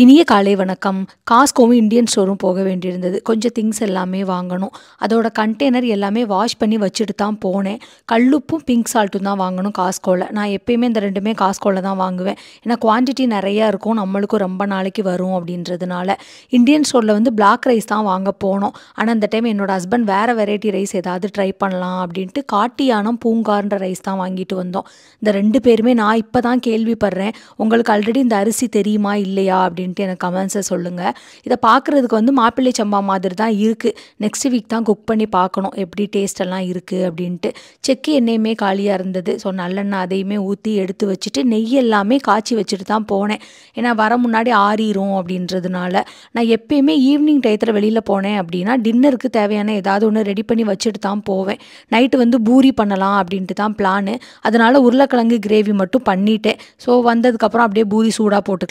இனிய காலை வணக்கம் காஸ்கோவும் இந்தியன் ஸ்டோரும் போக வேண்டியிருந்தது கொஞ்சம் திங்ஸ் எல்லாமே வாங்கணும் அதோட கண்டெய்னர் எல்லாமே வாஷ் பண்ணி வச்சுட்டு தான் போனேன் கல்லுப்பும் பிங்க் சால்ட்டும் தான் வாங்கணும் காஸ்கோவில் நான் எப்பயுமே இந்த ரெண்டுமே காஸ்கோவில் தான் வாங்குவேன் ஏன்னா குவான்டிட்டி நிறையா இருக்கும் நம்மளுக்கும் ரொம்ப நாளைக்கு வரும் அப்படின்றதுனால இந்தியன் ஸ்டோரில் வந்து பிளாக் ரைஸ் தான் வாங்க போனோம் ஆனால் அந்த டைம் என்னோடய ஹஸ்பண்ட் வேறு வெரைட்டி ரைஸ் ஏதாவது ட்ரை பண்ணலாம் அப்படின்ட்டு காட்டியானம் பூங்கார்ன்ற ரைஸ் தான் வாங்கிட்டு வந்தோம் இந்த ரெண்டு பேருமே நான் இப்போ தான் கேள்விப்படுறேன் உங்களுக்கு ஆல்ரெடி இந்த அரிசி தெரியுமா இல்லையா அப்படின்னு அப்படின்ட்டு எனக்கு கமெண்ட்ஸை சொல்லுங்கள் இதை பார்க்குறதுக்கு வந்து மாப்பிள்ளை சம்பா மாதிரி தான் இருக்குது நெக்ஸ்ட் வீக் தான் குக் பண்ணி பார்க்கணும் எப்படி டேஸ்டெல்லாம் இருக்குது அப்படின்ட்டு செக்கு எண்ணெயுமே காலியாக இருந்தது ஸோ நல்லெண்ணெய் அதையுமே ஊற்றி எடுத்து வச்சுட்டு நெய் எல்லாமே காய்ச்சி வச்சுட்டு தான் போனேன் ஏன்னா வர முன்னாடி ஆறிடும் அப்படின்றதுனால நான் எப்பயுமே ஈவினிங் டயத்தில் வெளியில் போனேன் அப்படின்னா டின்னருக்கு தேவையான ஏதாவது ஒன்று ரெடி பண்ணி வச்சுட்டு தான் போவேன் நைட்டு வந்து பூரி பண்ணலாம் அப்படின்ட்டு தான் பிளானு அதனால் உருளைக்கிழங்கு கிரேவி மட்டும் பண்ணிட்டேன் ஸோ வந்ததுக்கப்புறம் அப்படியே பூரி சூடாக போட்டுக்கலாம்